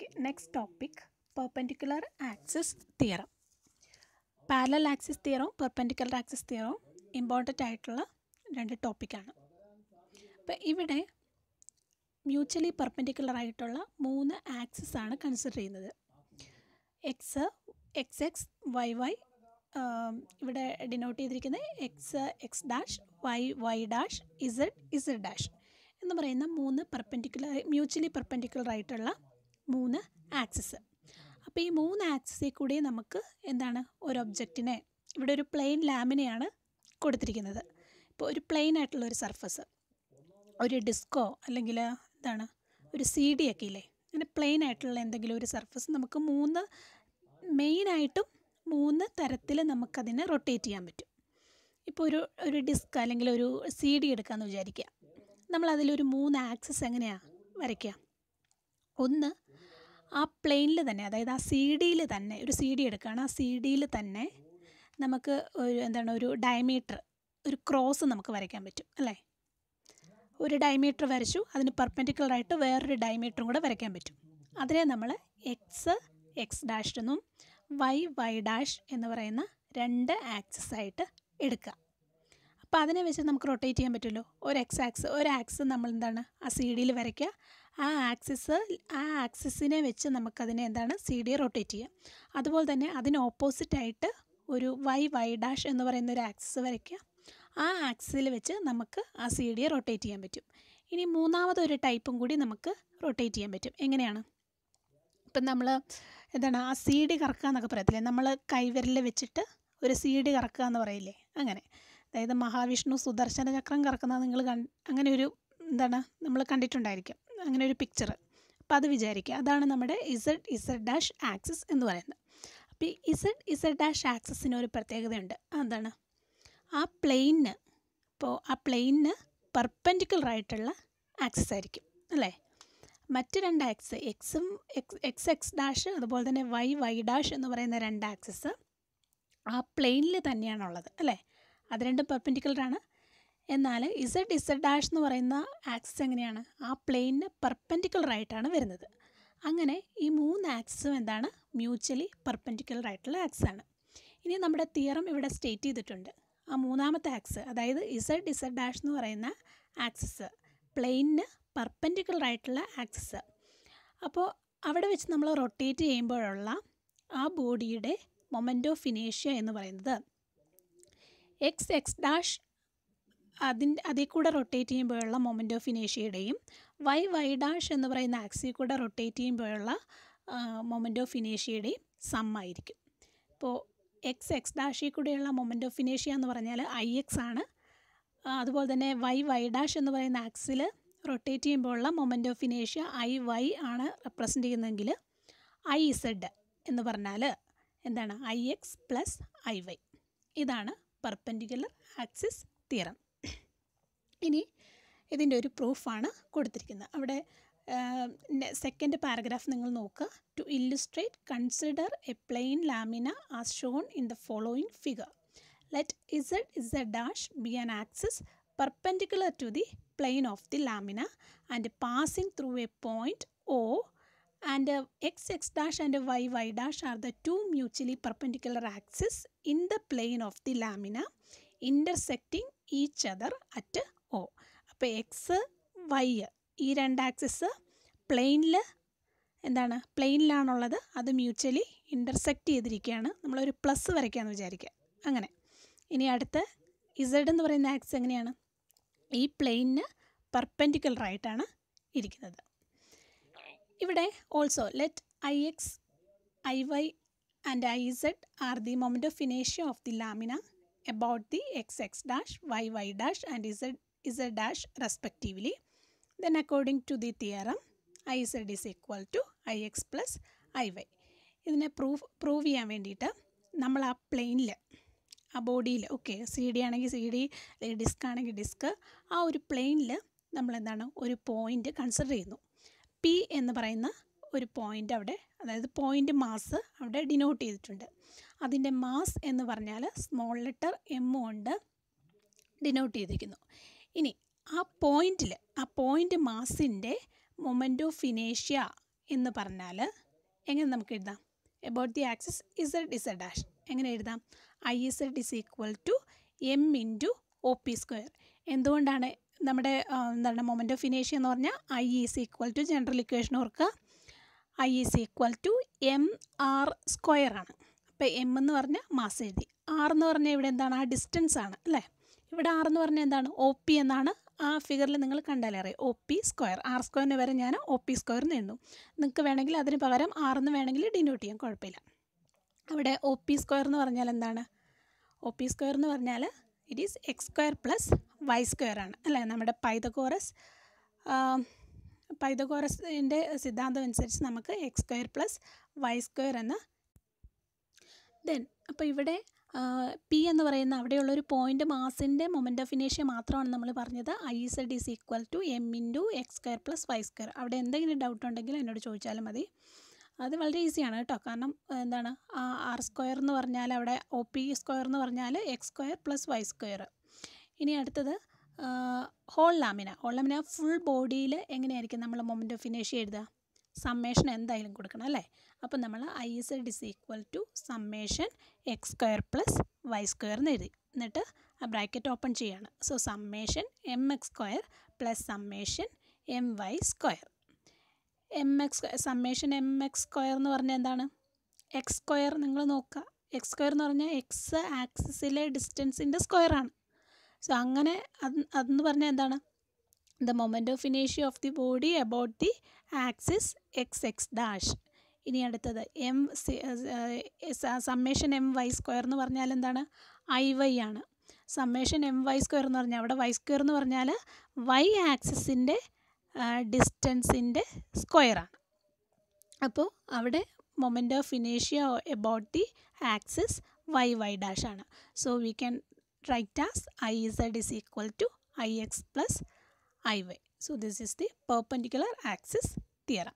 Okay next topic perpendicular axis theorem parallel axis തിയറവും perpendicular axis തിയറവും important ആയിട്ടുള്ള രണ്ട് ടോപ്പിക്കാണ് അപ്പോൾ ഇവിടെ മ്യൂച്വലി പെർപെൻഡിക്കുലർ ആയിട്ടുള്ള മൂന്ന് ആക്സിസ് ആണ് കൺസിഡർ ചെയ്യുന്നത് X X X Y Y ഇവിടെ ഡിനോട്ട് ചെയ്തിരിക്കുന്നത് X X dash Y Y dash Z Z dash എന്ന് പറയുന്ന മൂന്ന് പെർപെൻഡിക്കുലർ മ്യൂച്വലി പെർപെൻഡിക്കുലർ ആയിട്ടുള്ള മൂന്ന് ആക്സസ് അപ്പോൾ ഈ മൂന്ന് ആക്സസിൽ കൂടി നമുക്ക് എന്താണ് ഒരു ഒബ്ജക്റ്റിനെ ഇവിടെ ഒരു പ്ലെയിൻ ലാമിനെയാണ് കൊടുത്തിരിക്കുന്നത് ഇപ്പോൾ ഒരു പ്ലെയിൻ ആയിട്ടുള്ള ഒരു സർഫസ് ഒരു ഡിസ്കോ അല്ലെങ്കിൽ എന്താണ് ഒരു സി ഡി ഒക്കെ ഇല്ലേ അങ്ങനെ പ്ലെയിൻ ആയിട്ടുള്ള എന്തെങ്കിലും ഒരു സർഫസ് നമുക്ക് മൂന്ന് മെയിനായിട്ടും മൂന്ന് തരത്തിൽ നമുക്കതിനെ റൊട്ടേറ്റ് ചെയ്യാൻ പറ്റും ഇപ്പോൾ ഒരു ഒരു ഡിസ്ക് അല്ലെങ്കിൽ ഒരു സി ഡി എടുക്കാമെന്ന് വിചാരിക്കുക നമ്മളതിലൊരു മൂന്ന് ആക്സസ് എങ്ങനെയാണ് വരയ്ക്കുക ഒന്ന് ആ പ്ലെയിനിൽ തന്നെ അതായത് ആ സി ഡിയിൽ തന്നെ ഒരു സി ഡി എടുക്കുകയാണ് ആ സി ഡിയിൽ തന്നെ നമുക്ക് ഒരു എന്താണ് ഒരു ഡയമീറ്റർ ഒരു ക്രോസ് നമുക്ക് വരയ്ക്കാൻ പറ്റും അല്ലേ ഒരു ഡയമീറ്റർ വരച്ചു അതിന് ആയിട്ട് വേറൊരു ഡയമീറ്ററും കൂടെ വരയ്ക്കാൻ പറ്റും അതിനെ നമ്മൾ എക്സ് എക്സ് ഡാഷ് എന്നും വൈ വൈ ഡാഷ് എന്ന് പറയുന്ന രണ്ട് ആക്സസ് ആയിട്ട് എടുക്കുക അപ്പോൾ അതിനെ വെച്ച് നമുക്ക് റൊട്ടേറ്റ് ചെയ്യാൻ പറ്റുമല്ലോ ഒരു എക്സ് ആക്സ് ഒരു ആക്സ് നമ്മൾ എന്താണ് ആ സി ഡിയിൽ വരയ്ക്കുക ആ ആക്സിസ് ആ ആക്സിസിനെ വെച്ച് നമുക്കതിനെ എന്താണ് സി ഡി റൊട്ടേറ്റ് ചെയ്യാം അതുപോലെ തന്നെ അതിന് ഓപ്പോസിറ്റായിട്ട് ഒരു വൈ വൈ ഡാഷ് എന്ന് പറയുന്ന ഒരു ആക്സിസ് വരയ്ക്കുക ആ ആക്സിസിൽ വെച്ച് നമുക്ക് ആ സി ഡി റൊട്ടേറ്റ് ചെയ്യാൻ പറ്റും ഇനി മൂന്നാമതൊരു ടൈപ്പും കൂടി നമുക്ക് റൊട്ടേറ്റ് ചെയ്യാൻ പറ്റും എങ്ങനെയാണ് ഇപ്പം നമ്മൾ എന്താണ് ആ സി ഡി കറക്കുക എന്നൊക്കെ പറയത്തില്ലേ നമ്മൾ കൈവിരൽ വെച്ചിട്ട് ഒരു സി ഡി കറക്കുക എന്ന് പറയില്ലേ അങ്ങനെ അതായത് മഹാവിഷ്ണു സുദർശന ചക്രം കറക്കുന്നത് നിങ്ങൾ കൺ അങ്ങനെ ഒരു എന്താണ് നമ്മൾ കണ്ടിട്ടുണ്ടായിരിക്കും അങ്ങനെ ഒരു പിക്ചർ അപ്പോൾ അത് വിചാരിക്കുക അതാണ് നമ്മുടെ ഇസഡ് ഇസഡ് ഡാഷ് ആക്സിസ് എന്ന് പറയുന്നത് അപ്പോൾ ഈ ഇസഡ് ഇസഡ് ഡാഷ് ആക്സിസിന് ഒരു പ്രത്യേകതയുണ്ട് അതാണ് ആ പ്ലെയിനിന് അപ്പോൾ ആ പ്ലെയിനിന് പെർപ്പൻഡിക്കുലറായിട്ടുള്ള ആക്സിസ് ആയിരിക്കും അല്ലേ മറ്റ് രണ്ട് ആക്സസ് എക്സും എക്സ് എക്സ് എക്സ് ഡാഷ് അതുപോലെ തന്നെ വൈ വൈ ഡാഷ് എന്ന് പറയുന്ന രണ്ട് ആക്സിസ് ആ പ്ലെയിനിൽ തന്നെയാണുള്ളത് അല്ലേ അത് രണ്ടും പെർപ്പൻഡിക്കുലറാണ് എന്നാൽ ഇസഡ് ഇസഡ് ഡാഷ് എന്ന് പറയുന്ന ആക്സസ് എങ്ങനെയാണ് ആ പ്ലെയിനിന് പെർപ്പൻഡിക്കുലർ ആയിട്ടാണ് വരുന്നത് അങ്ങനെ ഈ മൂന്ന് ആക്സസും എന്താണ് മ്യൂച്വലി പെർപ്പൻഡിക്കുലർ ആയിട്ടുള്ള ആക്സാണ് ഇനി നമ്മുടെ തിയറം ഇവിടെ സ്റ്റേറ്റ് ചെയ്തിട്ടുണ്ട് ആ മൂന്നാമത്തെ ആക്സ് അതായത് ഇസഡ് ഇസഡ് ഡാഷ് എന്ന് പറയുന്ന ആക്സസ് പ്ലെയിനിന് പെർപ്പൻഡിക്കുലർ ആയിട്ടുള്ള ആക്സസ് അപ്പോൾ അവിടെ വെച്ച് നമ്മൾ റൊട്ടേറ്റ് ചെയ്യുമ്പോഴുള്ള ആ ബോഡിയുടെ മൊമെൻ്റ് ഓഫ് ഇനേഷ്യ എന്ന് പറയുന്നത് എക്സ് എക്സ് ഡാഷ് അതിൻ്റെ അതിൽ കൂടെ റൊട്ടേറ്റ് ചെയ്യുമ്പോഴുള്ള മൊമെൻ്റ് ഓഫ് ഇനേഷ്യയുടെയും വൈ വൈ ഡാഷ് എന്ന് പറയുന്ന ആക്സിൽ കൂടെ റൊട്ടേറ്റ് ചെയ്യുമ്പോഴുള്ള മൊമെൻ്റ് ഓഫ് ഇനേഷ്യയുടെയും സം ആയിരിക്കും ഇപ്പോൾ എക്സ് എക്സ് ഡാഷിൽ കൂടെയുള്ള മൊമെൻ്റ് ഓഫ് ഇനേഷ്യ എന്ന് പറഞ്ഞാൽ ഐ എക്സ് ആണ് അതുപോലെ തന്നെ വൈ വൈ ഡാഷ് എന്ന് പറയുന്ന ആക്സിൽ റൊട്ടേറ്റ് ചെയ്യുമ്പോഴുള്ള മൊമെൻ്റ് ഓഫ് ഇനേഷ്യ ഐ വൈ ആണ് റെപ്രസെൻ്റ് ചെയ്യുന്നതെങ്കിൽ ഐ ഇസെഡ് എന്ന് പറഞ്ഞാൽ എന്താണ് I X plus I Y ഇതാണ് പെർപ്പൻഡിക്കുലർ ആക്സിസ് തിയറം ഇനി ഇതിൻ്റെ ഒരു പ്രൂഫാണ് കൊടുത്തിരിക്കുന്നത് അവിടെ സെക്കൻഡ് പാരഗ്രാഫ് നിങ്ങൾ നോക്കുക to illustrate consider a plane lamina as shown in the following figure let Z A dash B an axis perpendicular to the plane of the lamina and passing through a point O and X X dash and Y Y dash are the two mutually perpendicular axes in the plane of the lamina intersecting each other at O അപ്പോൾ X Y ഈ രണ്ട് axis പ്ലെയിനിൽ എന്താണ് പ്ലെയിനിലാണുള്ളത് അത് mutually intersect ചെയ്തിരിക്കുകയാണ് നമ്മളൊരു plus വരയ്ക്കാമെന്ന് വിചാരിക്കുക അങ്ങനെ ഇനി അടുത്ത് ഇസഡ് എന്ന് പറയുന്ന ആക്സ് എങ്ങനെയാണ് ഈ പ്ലെയിനിന് പെർപെൻഡിക്കുലറായിട്ടാണ് ഇരിക്കുന്നത് ഇവിടെ also let I X I Y and I Z are the moment of ഫിനേഷ്യ of the lamina about the X X dash Y Y dash and Z z dash respectively. Then according to the theorem, iz is equal to ix plus iy. ഇതിനെ proof prove ചെയ്യാൻ വേണ്ടിയിട്ട് നമ്മൾ ആ പ്ലെയിനിൽ ആ ബോഡിയിൽ okay C D ആണെങ്കിൽ C D disc ആണെങ്കിൽ ഡിസ്ക് ആ ഒരു പ്ലെയിനിൽ നമ്മൾ എന്താണ് ഒരു പോയിൻ്റ് കൺസിഡർ ചെയ്യുന്നു പി എന്ന് പറയുന്ന ഒരു പോയിൻ്റ് അവിടെ അതായത് പോയിൻ്റ് മാസ് അവിടെ ഡിനോട്ട് ചെയ്തിട്ടുണ്ട് അതിൻ്റെ മാസ് എന്ന് പറഞ്ഞാൽ സ്മോൾ ലെറ്റർ എം കൊണ്ട് ഡിനോട്ട് ചെയ്തിരിക്കുന്നു ഇനി ആ പോയിന്റിൽ ആ പോയിന്റ് മാസിൻ്റെ മൊമെൻ്റ് ഓഫ് ഫിനേഷ്യ എന്ന് പറഞ്ഞാൽ എങ്ങനെ നമുക്ക് എഴുതാം about the axis Z Z dash എങ്ങനെ എഴുതാം I Z is equal to M into O P square എന്തുകൊണ്ടാണ് നമ്മുടെ എന്താണ് മൊമെൻ്റ് ഓഫ് ഫിനേഷ്യ എന്ന് പറഞ്ഞാൽ I is equal to general equation ഓർക്കുക I is equal to M R square ആണ് അപ്പോൾ എം എന്ന് പറഞ്ഞാൽ മാസ് എഴുതി ആർ എന്ന് പറഞ്ഞാൽ ഇവിടെ എന്താണ് ആ ഡിസ്റ്റൻസ് ആണ് അല്ലേ ഇവിടെ ആർ എന്ന് പറഞ്ഞാൽ എന്താണ് ഒ പി എന്നാണ് ആ ഫിഗറിൽ നിങ്ങൾ കണ്ടാലേ അറിയാം ഒ പി സ്ക്വയർ ആർ സ്ക്വയറിന് വരെ ഞാൻ ഒ പി സ്ക്വയർ എന്ന് എഴുതും നിങ്ങൾക്ക് വേണമെങ്കിൽ അതിന് പകരം ആർ എന്ന് വേണമെങ്കിൽ ഡിനോട്ട് ചെയ്യാം കുഴപ്പമില്ല അവിടെ ഒ പി സ്ക്വയർ എന്ന് പറഞ്ഞാൽ എന്താണ് ഒ പി സ്ക്വയർ എന്ന് പറഞ്ഞാൽ it is X square plus Y square ആണ് അല്ലേ നമ്മുടെ പൈതകോറസ് പൈതകോറസിൻ്റെ സിദ്ധാന്തം അനുസരിച്ച് നമുക്ക് X square plus Y square എന്ന ദെൻ അപ്പോൾ ഇവിടെ പി എന്ന് പറയുന്ന അവിടെയുള്ള ഒരു പോയിൻ്റ് മാസിൻ്റെ മൊമെൻ്റ് ഓഫ് ഇനേഷ്യ മാത്രമാണ് നമ്മൾ പറഞ്ഞത് I Z is equal to M into X square plus Y square അവിടെ എന്തെങ്കിലും ഡൗട്ട് ഉണ്ടെങ്കിൽ എന്നോട് ചോദിച്ചാലും മതി അത് വളരെ ഈസിയാണ് കേട്ടോ കാരണം എന്താണ് ആർ സ്ക്വയർ എന്ന് പറഞ്ഞാൽ അവിടെ ഒ പി സ്ക്വയർ എന്ന് പറഞ്ഞാൽ X square plus Y square ഇനി അടുത്തത് whole lamina whole lamina full ബോഡിയിൽ എങ്ങനെയായിരിക്കും നമ്മൾ മൊമെൻ്റ് ഓഫ് ഇനേഷ്യ എഴുതുക സമ്മേഷൻ എന്തായാലും കൊടുക്കണം അല്ലേ അപ്പോൾ നമ്മൾ I Z is equal to summation X square plus Y square എന്ന് എഴുതി എന്നിട്ട് ആ ബ്രാക്കറ്റ് ഓപ്പൺ ചെയ്യുകയാണ് so summation M X square plus summation M Y square M X summation M X square എന്ന് പറഞ്ഞാൽ എന്താണ് എക്സ് സ്ക്വയർ നിങ്ങൾ നോക്കുക എക്സ് സ്ക്വയർ എന്ന് പറഞ്ഞാൽ എക്സ് ആക്സിസിലെ ഡിസ്റ്റൻസിൻ്റെ സ്ക്വയറാണ് സോ അങ്ങനെ അത് അതെന്ന് പറഞ്ഞാൽ എന്താണ് ദ മൊമെൻ്റ് ഓഫ് ഇനേഷ്യ of the body about the axis X X dash ഇനി അടുത്തത് M summation M Y square എന്ന് പറഞ്ഞാൽ എന്താണ് ഐ വൈ ആണ് സമ്മേഷൻ എം വൈ സ്ക്വയർ എന്ന് പറഞ്ഞാൽ അവിടെ വൈ സ്ക്വയർ എന്ന് പറഞ്ഞാൽ വൈ ആക്സിസിൻ്റെ ഡിസ്റ്റൻസിൻ്റെ സ്ക്വയറാണ് അപ്പോൾ അവിടെ മൊമെൻ്റ് ഓഫ് ഇനേഷ്യ about the axis Y Y dash ആണ് so we can write as I Z is equal to I X plus I y. So this is the perpendicular axis theorem.